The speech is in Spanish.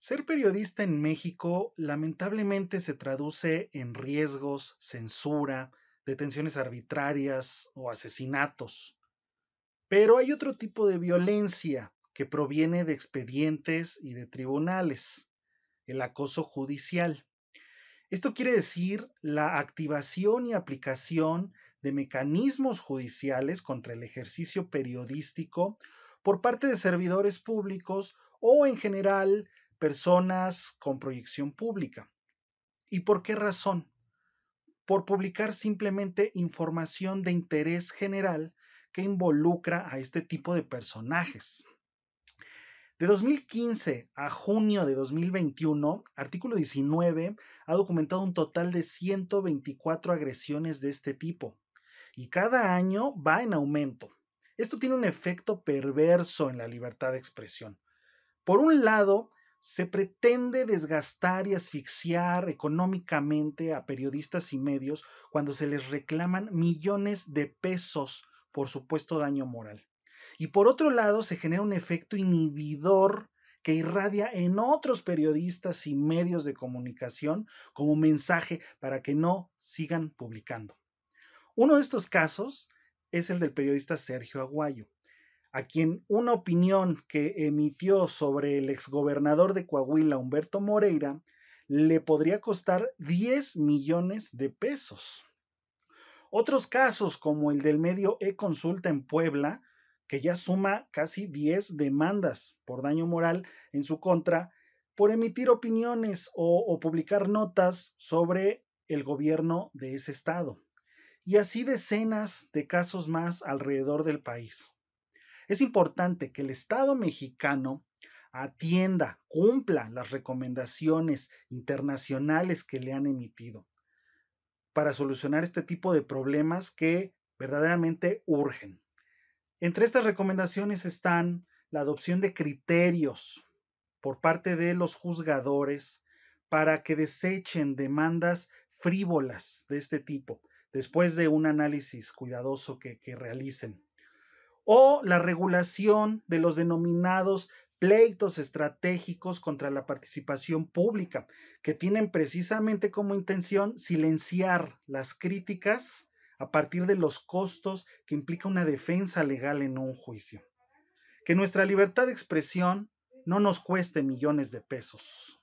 Ser periodista en México lamentablemente se traduce en riesgos, censura, detenciones arbitrarias o asesinatos. Pero hay otro tipo de violencia que proviene de expedientes y de tribunales, el acoso judicial. Esto quiere decir la activación y aplicación de mecanismos judiciales contra el ejercicio periodístico por parte de servidores públicos o en general personas con proyección pública. ¿Y por qué razón? Por publicar simplemente información de interés general que involucra a este tipo de personajes. De 2015 a junio de 2021, artículo 19 ha documentado un total de 124 agresiones de este tipo y cada año va en aumento. Esto tiene un efecto perverso en la libertad de expresión. Por un lado, se pretende desgastar y asfixiar económicamente a periodistas y medios cuando se les reclaman millones de pesos por supuesto daño moral. Y por otro lado, se genera un efecto inhibidor que irradia en otros periodistas y medios de comunicación como mensaje para que no sigan publicando. Uno de estos casos es el del periodista Sergio Aguayo, a quien una opinión que emitió sobre el exgobernador de Coahuila, Humberto Moreira, le podría costar 10 millones de pesos. Otros casos, como el del medio e-consulta en Puebla, que ya suma casi 10 demandas por daño moral en su contra, por emitir opiniones o, o publicar notas sobre el gobierno de ese estado. Y así decenas de casos más alrededor del país. Es importante que el Estado mexicano atienda, cumpla las recomendaciones internacionales que le han emitido para solucionar este tipo de problemas que verdaderamente urgen. Entre estas recomendaciones están la adopción de criterios por parte de los juzgadores para que desechen demandas frívolas de este tipo después de un análisis cuidadoso que, que realicen o la regulación de los denominados pleitos estratégicos contra la participación pública, que tienen precisamente como intención silenciar las críticas a partir de los costos que implica una defensa legal en un juicio. Que nuestra libertad de expresión no nos cueste millones de pesos.